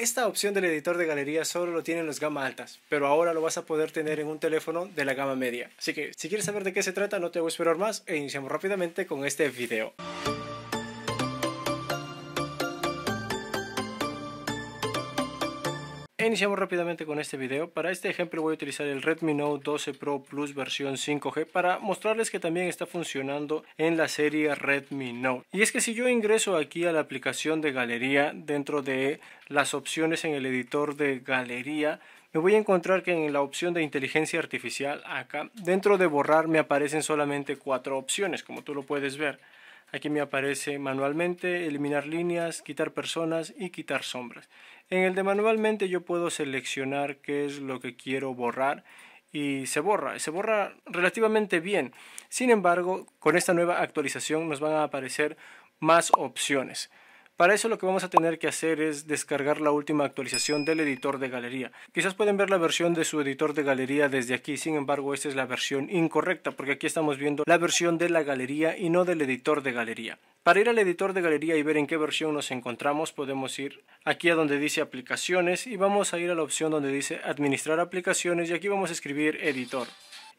Esta opción del editor de galería solo lo tienen los gama altas, pero ahora lo vas a poder tener en un teléfono de la gama media. Así que si quieres saber de qué se trata, no te voy a esperar más e iniciamos rápidamente con este video. Iniciamos rápidamente con este video. Para este ejemplo voy a utilizar el Redmi Note 12 Pro Plus versión 5G para mostrarles que también está funcionando en la serie Redmi Note. Y es que si yo ingreso aquí a la aplicación de galería dentro de las opciones en el editor de galería me voy a encontrar que en la opción de inteligencia artificial acá dentro de borrar me aparecen solamente cuatro opciones como tú lo puedes ver. Aquí me aparece manualmente, eliminar líneas, quitar personas y quitar sombras. En el de manualmente yo puedo seleccionar qué es lo que quiero borrar y se borra, se borra relativamente bien. Sin embargo, con esta nueva actualización nos van a aparecer más opciones. Para eso lo que vamos a tener que hacer es descargar la última actualización del editor de galería. Quizás pueden ver la versión de su editor de galería desde aquí, sin embargo esta es la versión incorrecta porque aquí estamos viendo la versión de la galería y no del editor de galería. Para ir al editor de galería y ver en qué versión nos encontramos podemos ir aquí a donde dice aplicaciones y vamos a ir a la opción donde dice administrar aplicaciones y aquí vamos a escribir editor.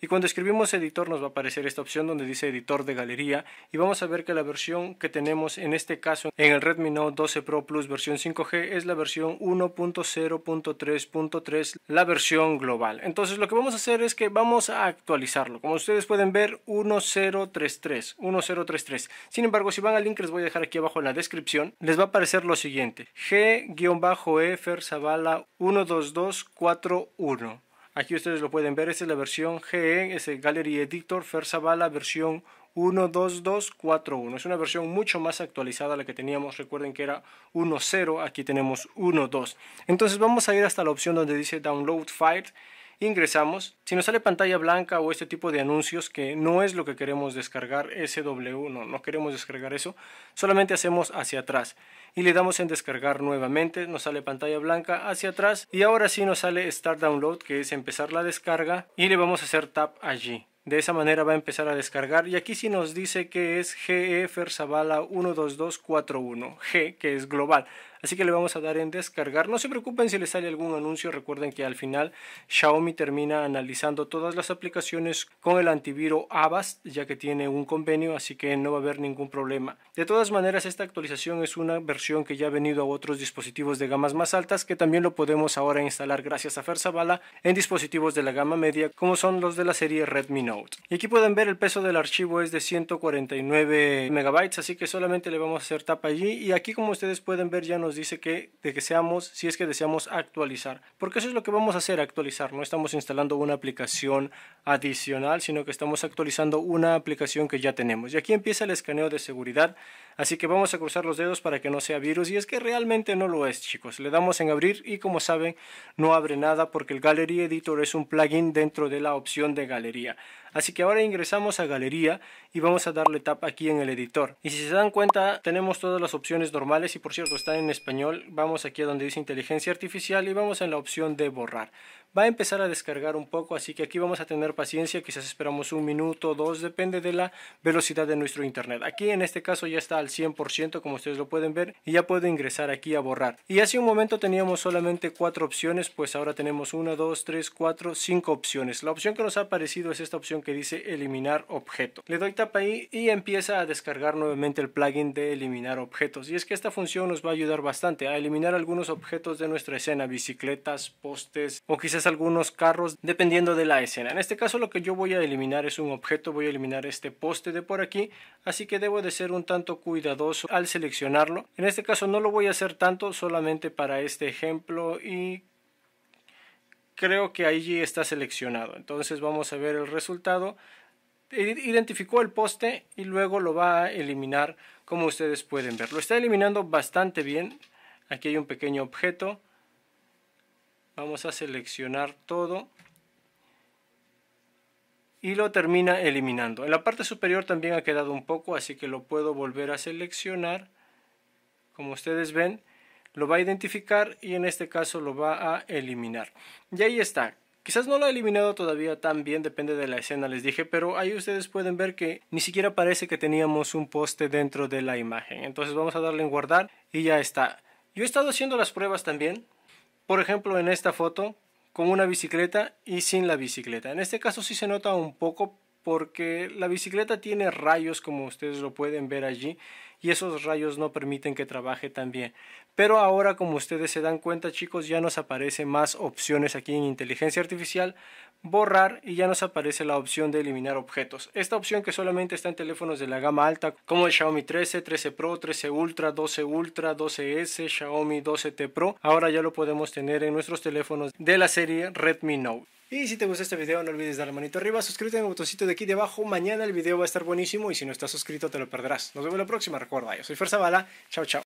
Y cuando escribimos editor nos va a aparecer esta opción donde dice editor de galería y vamos a ver que la versión que tenemos en este caso en el Redmi Note 12 Pro Plus versión 5G es la versión 1.0.3.3, la versión global. Entonces lo que vamos a hacer es que vamos a actualizarlo. Como ustedes pueden ver 1033, 1033. Sin embargo, si van al link que les voy a dejar aquí abajo en la descripción, les va a aparecer lo siguiente: G-Efer Zavala 12241. Aquí ustedes lo pueden ver, esta es la versión GE, es el Gallery Editor Fersavala versión 12241. Es una versión mucho más actualizada la que teníamos, recuerden que era 1.0, aquí tenemos 1.2. Entonces vamos a ir hasta la opción donde dice Download File ingresamos, si nos sale pantalla blanca o este tipo de anuncios que no es lo que queremos descargar, SW, no, no queremos descargar eso, solamente hacemos hacia atrás y le damos en descargar nuevamente, nos sale pantalla blanca hacia atrás y ahora sí nos sale Start Download que es empezar la descarga y le vamos a hacer tap allí. De esa manera va a empezar a descargar y aquí sí nos dice que es GE e cuatro 12241, G que es global. Así que le vamos a dar en descargar. No se preocupen si les sale algún anuncio. Recuerden que al final Xiaomi termina analizando todas las aplicaciones con el antivirus Avast, ya que tiene un convenio, así que no va a haber ningún problema. De todas maneras, esta actualización es una versión que ya ha venido a otros dispositivos de gamas más altas, que también lo podemos ahora instalar gracias a Fersavala en dispositivos de la gama media, como son los de la serie Redmi Note. Y aquí pueden ver el peso del archivo es de 149 megabytes, así que solamente le vamos a hacer tapa allí. Y aquí, como ustedes pueden ver, ya nos dice que, de si es que deseamos actualizar. Porque eso es lo que vamos a hacer, actualizar. No estamos instalando una aplicación adicional, sino que estamos actualizando una aplicación que ya tenemos. Y aquí empieza el escaneo de seguridad. Así que vamos a cruzar los dedos para que no sea virus. Y es que realmente no lo es, chicos. Le damos en abrir y como saben, no abre nada porque el Gallery Editor es un plugin dentro de la opción de galería. Así que ahora ingresamos a galería y vamos a darle tap aquí en el editor. Y si se dan cuenta tenemos todas las opciones normales y por cierto están en español. Vamos aquí a donde dice inteligencia artificial y vamos en la opción de borrar va a empezar a descargar un poco, así que aquí vamos a tener paciencia, quizás esperamos un minuto o dos, depende de la velocidad de nuestro internet. Aquí en este caso ya está al 100% como ustedes lo pueden ver y ya puedo ingresar aquí a borrar. Y hace un momento teníamos solamente cuatro opciones, pues ahora tenemos una, dos, tres, cuatro, cinco opciones. La opción que nos ha aparecido es esta opción que dice eliminar objeto. Le doy tap ahí y empieza a descargar nuevamente el plugin de eliminar objetos. Y es que esta función nos va a ayudar bastante a eliminar algunos objetos de nuestra escena, bicicletas, postes o quizás algunos carros dependiendo de la escena. En este caso lo que yo voy a eliminar es un objeto, voy a eliminar este poste de por aquí, así que debo de ser un tanto cuidadoso al seleccionarlo. En este caso no lo voy a hacer tanto, solamente para este ejemplo y creo que allí está seleccionado. Entonces vamos a ver el resultado. Identificó el poste y luego lo va a eliminar como ustedes pueden ver. Lo está eliminando bastante bien. Aquí hay un pequeño objeto vamos a seleccionar todo y lo termina eliminando. En la parte superior también ha quedado un poco, así que lo puedo volver a seleccionar. Como ustedes ven, lo va a identificar y en este caso lo va a eliminar. Y ahí está. Quizás no lo ha eliminado todavía tan bien, depende de la escena, les dije, pero ahí ustedes pueden ver que ni siquiera parece que teníamos un poste dentro de la imagen. Entonces vamos a darle en guardar y ya está. Yo he estado haciendo las pruebas también, por ejemplo, en esta foto, con una bicicleta y sin la bicicleta. En este caso sí se nota un poco porque la bicicleta tiene rayos, como ustedes lo pueden ver allí, y esos rayos no permiten que trabaje tan bien. Pero ahora como ustedes se dan cuenta chicos ya nos aparecen más opciones aquí en inteligencia artificial, borrar y ya nos aparece la opción de eliminar objetos. Esta opción que solamente está en teléfonos de la gama alta como el Xiaomi 13, 13 Pro, 13 Ultra, 12 Ultra, 12S, Xiaomi 12T Pro, ahora ya lo podemos tener en nuestros teléfonos de la serie Redmi Note. Y si te gustó este video, no olvides darle manito arriba, suscríbete en el botoncito de aquí de abajo. Mañana el video va a estar buenísimo y si no estás suscrito te lo perderás. Nos vemos la próxima, recuerda, yo soy Fuerza Bala. Chao, chao.